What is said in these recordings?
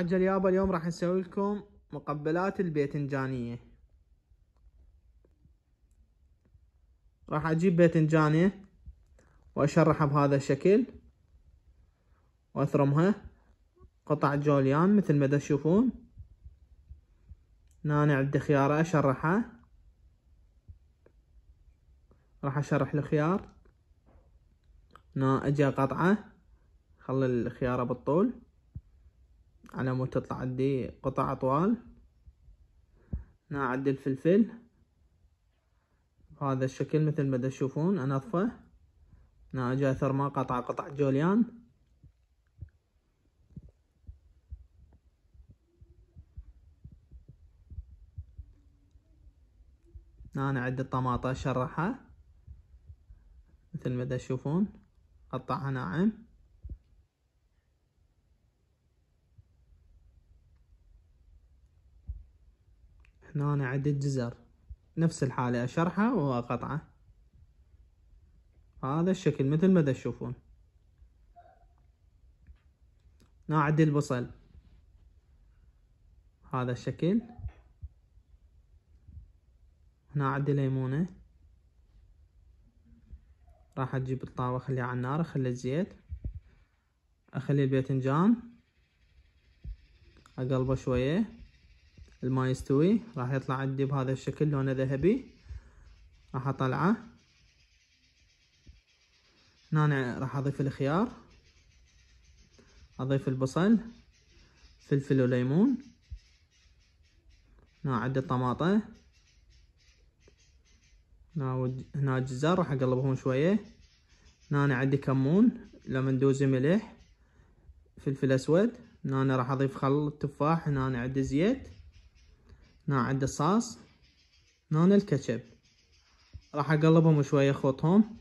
عجل يابا اليوم راح نسوي لكم مقبلات الباذنجانية راح اجيب باذنجانية واشرحها بهذا الشكل واثرمها قطع جوليان مثل ما تشوفون نانع عندي اشرحها راح اشرح الخيار نا اجي قطعه خلي الخياره بالطول على مود تطلع عندي قطع أطوال هنا أعدل الفلفل بهذا الشكل مثل ما تشوفون أنظفه هنا أجي أثر ما قطع قطع جوليان هنا أنا عندي الطماطة أشرحها مثل ما تشوفون قطعها ناعم هنا أنا عدد جزر نفس الحالة أشرحه وأقطعه هذا الشكل مثل ما تشوفون هنا عدي البصل هذا الشكل هنا عدي ليمونة راح أجيب الطاوة أخليها على النار أخلي الزيت أخلي الباذنجان أقلبه شوية الماي يستوي راح يطلع عندي بهذا الشكل لونه ذهبي راح اطلعه هنا راح اضيف الخيار اضيف البصل فلفل وليمون هنا عندي طماطة هنا الجزر هنا جزر راح اقلبهم شوية هنا عندي كمون لمندوزي ملح فلفل اسود هنا راح اضيف خل التفاح هنا عندي زيت هنا عندي الصاص هنا الكاتشب راح اقلبهم شوية اخوطهم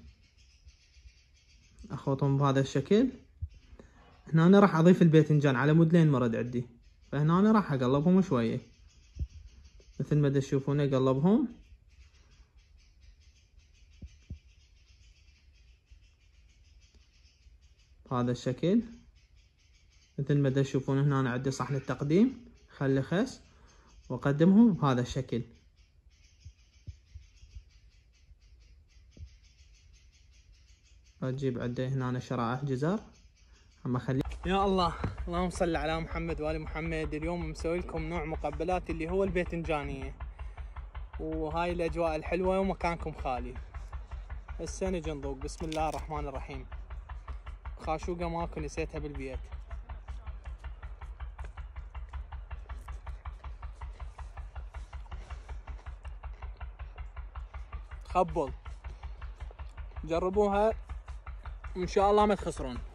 اخوطهم بهذا الشكل هنا راح اضيف الباذنجان على مود لين مرد عندي فهنا راح اقلبهم شوية مثل ما تشوفون اقلبهم بهذا الشكل مثل ما تشوفون هنا عندي صحن التقديم خلي خس وأقدمهم بهذا الشكل أجيب عندي هنا شرائح جزر أما أخلي يا الله اللهم صل على محمد وآل محمد اليوم مسوي لكم نوع مقبلات اللي هو الباذنجانية وهاي الأجواء الحلوة ومكانكم خالي هسه نجي نذوق بسم الله الرحمن الرحيم خاشوقة ماكو نسيتها بالبيت خبل جربوها وان شاء الله ما تخسرون